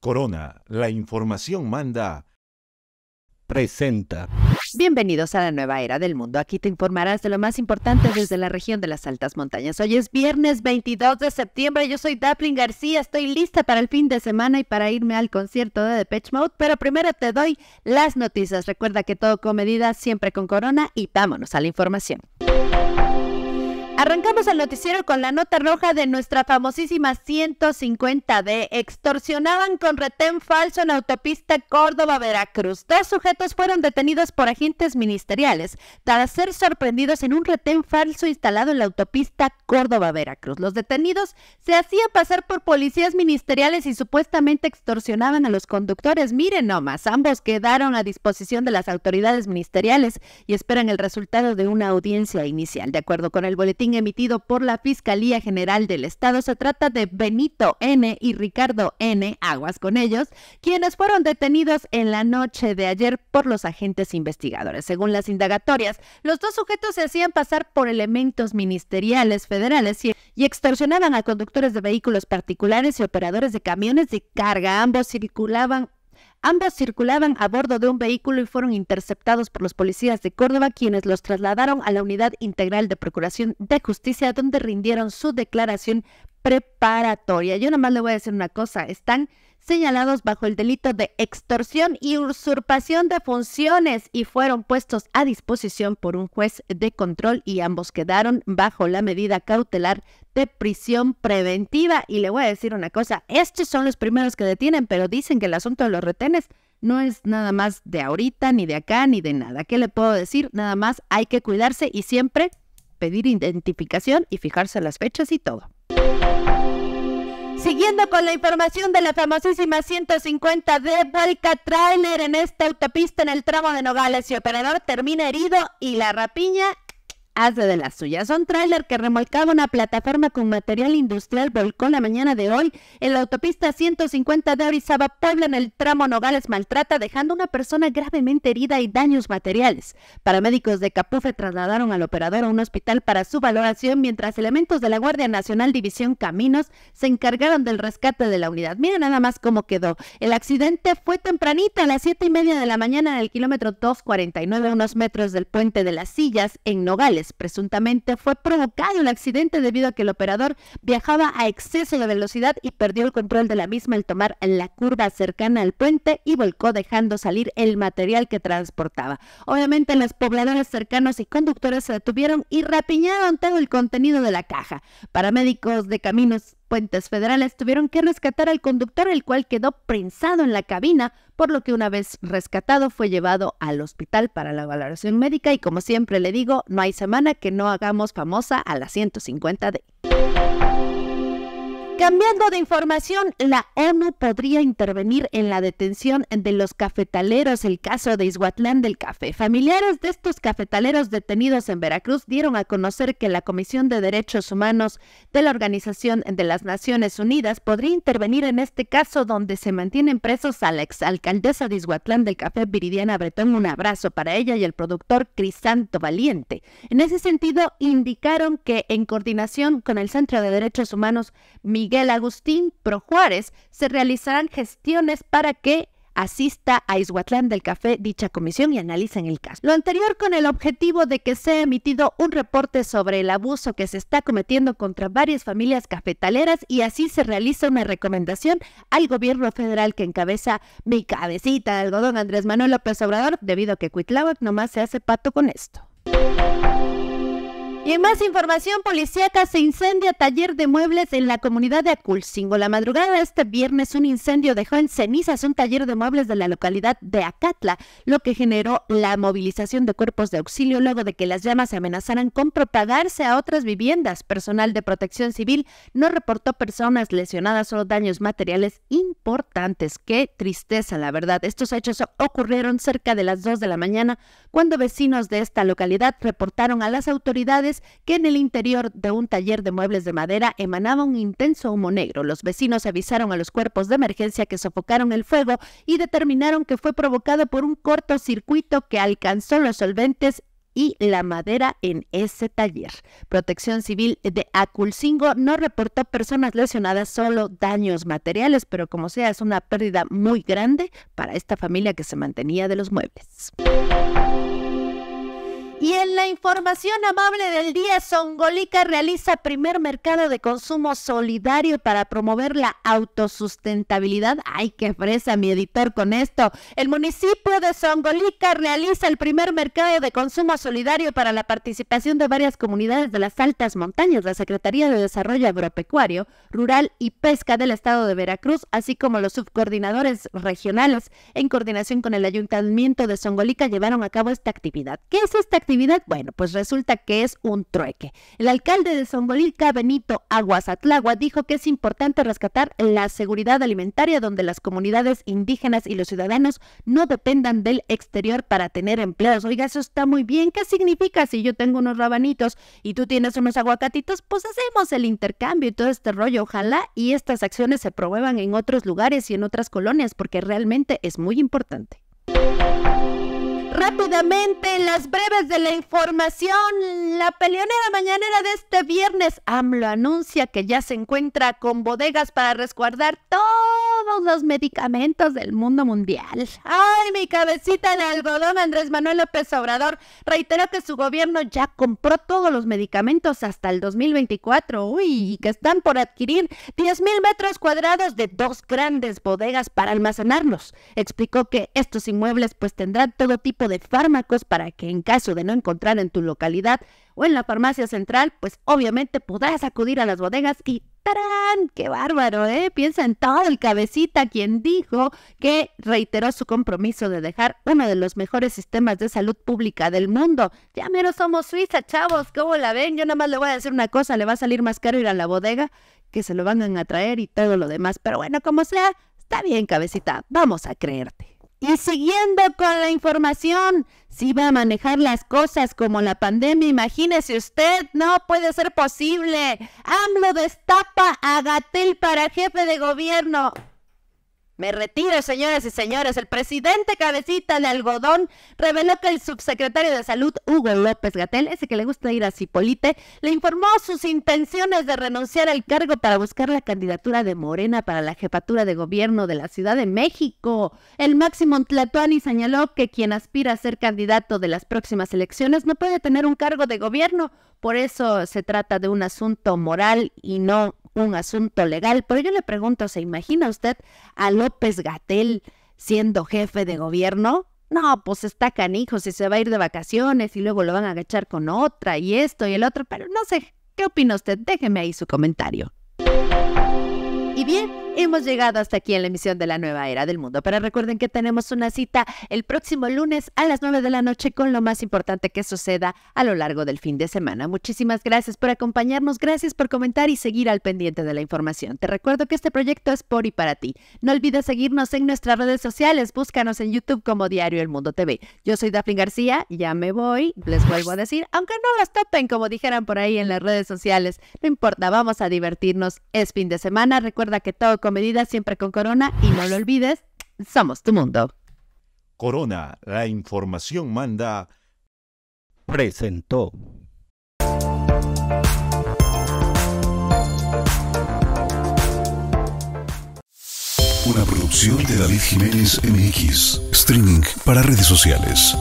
Corona, la información manda presenta. Bienvenidos a la nueva era del mundo. Aquí te informarás de lo más importante desde la región de las altas montañas. Hoy es viernes 22 de septiembre. Yo soy Daphne García. Estoy lista para el fin de semana y para irme al concierto de Depeche Mode. Pero primero te doy las noticias. Recuerda que todo con medida, siempre con corona. Y vámonos a la información. Arrancamos el noticiero con la nota roja de nuestra famosísima 150D. Extorsionaban con retén falso en autopista Córdoba-Veracruz. Dos sujetos fueron detenidos por agentes ministeriales tras ser sorprendidos en un retén falso instalado en la autopista Córdoba-Veracruz. Los detenidos se hacían pasar por policías ministeriales y supuestamente extorsionaban a los conductores. Miren nomás, ambos quedaron a disposición de las autoridades ministeriales y esperan el resultado de una audiencia inicial. De acuerdo con el boletín emitido por la Fiscalía General del Estado se trata de Benito N. y Ricardo N. Aguas con ellos, quienes fueron detenidos en la noche de ayer por los agentes investigadores. Según las indagatorias, los dos sujetos se hacían pasar por elementos ministeriales federales y extorsionaban a conductores de vehículos particulares y operadores de camiones de carga. Ambos circulaban Ambos circulaban a bordo de un vehículo y fueron interceptados por los policías de Córdoba, quienes los trasladaron a la Unidad Integral de Procuración de Justicia, donde rindieron su declaración preparatoria. Yo más le voy a decir una cosa, están señalados bajo el delito de extorsión y usurpación de funciones y fueron puestos a disposición por un juez de control y ambos quedaron bajo la medida cautelar de prisión preventiva. Y le voy a decir una cosa, estos son los primeros que detienen, pero dicen que el asunto de los retenes no es nada más de ahorita, ni de acá, ni de nada. ¿Qué le puedo decir? Nada más hay que cuidarse y siempre pedir identificación y fijarse las fechas y todo. Siguiendo con la información de la famosísima 150 de Valka Trailer en esta autopista en el tramo de Nogales y operador termina herido y la rapiña hace de las suyas. Un tráiler que remolcaba una plataforma con material industrial volcó la mañana de hoy en la autopista 150 de Orizaba, Puebla, en el tramo Nogales Maltrata, dejando una persona gravemente herida y daños materiales. Paramédicos de Capufe trasladaron al operador a un hospital para su valoración, mientras elementos de la Guardia Nacional División Caminos se encargaron del rescate de la unidad. Mira nada más cómo quedó. El accidente fue tempranita, a las siete y media de la mañana, en el kilómetro 249, unos metros del puente de las sillas en Nogales. Presuntamente fue provocado el accidente debido a que el operador viajaba a exceso de velocidad y perdió el control de la misma al tomar la curva cercana al puente y volcó dejando salir el material que transportaba. Obviamente los pobladores cercanos y conductores se detuvieron y rapiñaron todo el contenido de la caja. Paramédicos de caminos puentes federales tuvieron que rescatar al conductor, el cual quedó prensado en la cabina por lo que una vez rescatado fue llevado al hospital para la valoración médica y como siempre le digo, no hay semana que no hagamos famosa a la 150D. Cambiando de información, la ONU podría intervenir en la detención de los cafetaleros, el caso de Izhuatlán del Café. Familiares de estos cafetaleros detenidos en Veracruz dieron a conocer que la Comisión de Derechos Humanos de la Organización de las Naciones Unidas podría intervenir en este caso donde se mantienen presos a la exalcaldesa de Izhuatlán del Café, Viridiana Bretón. Un abrazo para ella y el productor Crisanto Valiente. En ese sentido, indicaron que en coordinación con el Centro de Derechos Humanos, Miguel Agustín Juárez se realizarán gestiones para que asista a Izhuatlán del Café dicha comisión y analicen el caso. Lo anterior con el objetivo de que sea emitido un reporte sobre el abuso que se está cometiendo contra varias familias cafetaleras y así se realiza una recomendación al gobierno federal que encabeza mi cabecita de algodón Andrés Manuel López Obrador, debido a que Cuitláhuac nomás se hace pato con esto. Y más información policíaca, se incendia taller de muebles en la comunidad de Aculcingo. La madrugada de este viernes, un incendio dejó en cenizas un taller de muebles de la localidad de Acatla, lo que generó la movilización de cuerpos de auxilio luego de que las llamas amenazaran con propagarse a otras viviendas. Personal de protección civil no reportó personas lesionadas, o daños materiales importantes. Qué tristeza, la verdad. Estos hechos ocurrieron cerca de las 2 de la mañana, cuando vecinos de esta localidad reportaron a las autoridades que en el interior de un taller de muebles de madera emanaba un intenso humo negro. Los vecinos avisaron a los cuerpos de emergencia que sofocaron el fuego y determinaron que fue provocado por un cortocircuito que alcanzó los solventes y la madera en ese taller. Protección Civil de Aculcingo no reportó personas lesionadas, solo daños materiales, pero como sea, es una pérdida muy grande para esta familia que se mantenía de los muebles. Y en la información amable del día, Songolica realiza primer mercado de consumo solidario para promover la autosustentabilidad. Ay, qué fresa mi editor con esto. El municipio de Songolica realiza el primer mercado de consumo solidario para la participación de varias comunidades de las altas montañas. La Secretaría de Desarrollo Agropecuario, Rural y Pesca del Estado de Veracruz, así como los subcoordinadores regionales, en coordinación con el Ayuntamiento de Songolica, llevaron a cabo esta actividad. ¿Qué es esta actividad? Bueno, pues resulta que es un trueque. El alcalde de Zongolica, Benito Aguazatlagua, dijo que es importante rescatar la seguridad alimentaria donde las comunidades indígenas y los ciudadanos no dependan del exterior para tener empleos. Oiga, eso está muy bien. ¿Qué significa si yo tengo unos rabanitos y tú tienes unos aguacatitos? Pues hacemos el intercambio y todo este rollo. Ojalá y estas acciones se promuevan en otros lugares y en otras colonias porque realmente es muy importante. Rápidamente, en las breves de la información. La peleonera mañanera de este viernes, AMLO anuncia que ya se encuentra con bodegas para resguardar todos los medicamentos del mundo mundial. Ay, mi cabecita de algodón, Andrés Manuel López Obrador. Reiteró que su gobierno ya compró todos los medicamentos hasta el 2024. Uy, y que están por adquirir 10 mil metros cuadrados de dos grandes bodegas para almacenarlos. Explicó que estos inmuebles pues tendrán todo tipo de fármacos para que en caso de no encontrar en tu localidad o en la farmacia central, pues obviamente podrás acudir a las bodegas y ¡tarán! ¡Qué bárbaro, eh! Piensa en todo el cabecita quien dijo que reiteró su compromiso de dejar uno de los mejores sistemas de salud pública del mundo. Ya menos somos Suiza, chavos, ¿cómo la ven? Yo nada más le voy a decir una cosa, le va a salir más caro ir a la bodega que se lo van a traer y todo lo demás. Pero bueno, como sea, está bien, cabecita, vamos a creerte. Y siguiendo con la información, si va a manejar las cosas como la pandemia, imagínese usted, no puede ser posible. AMLO destapa a para jefe de gobierno. Me retiro, señores y señores. El presidente cabecita de algodón reveló que el subsecretario de Salud, Hugo López Gatel, ese que le gusta ir a Cipolite, le informó sus intenciones de renunciar al cargo para buscar la candidatura de Morena para la jefatura de gobierno de la Ciudad de México. El máximo Tlatuani señaló que quien aspira a ser candidato de las próximas elecciones no puede tener un cargo de gobierno. Por eso se trata de un asunto moral y no un asunto legal. Pero yo le pregunto, ¿se imagina usted a López Gatel siendo jefe de gobierno? No, pues está canijo, si se va a ir de vacaciones y luego lo van a agachar con otra y esto y el otro, pero no sé, ¿qué opina usted? Déjeme ahí su comentario. Y bien, Hemos llegado hasta aquí en la emisión de la nueva era del mundo, pero recuerden que tenemos una cita el próximo lunes a las 9 de la noche con lo más importante que suceda a lo largo del fin de semana. Muchísimas gracias por acompañarnos, gracias por comentar y seguir al pendiente de la información. Te recuerdo que este proyecto es por y para ti. No olvides seguirnos en nuestras redes sociales, búscanos en YouTube como Diario El Mundo TV. Yo soy Daphne García, ya me voy, les vuelvo a decir, aunque no las topen como dijeran por ahí en las redes sociales, no importa, vamos a divertirnos, es fin de semana, recuerda que todo medida, siempre con Corona y no lo olvides, somos tu mundo. Corona, la información manda, presentó. Una producción de David Jiménez MX, streaming para redes sociales.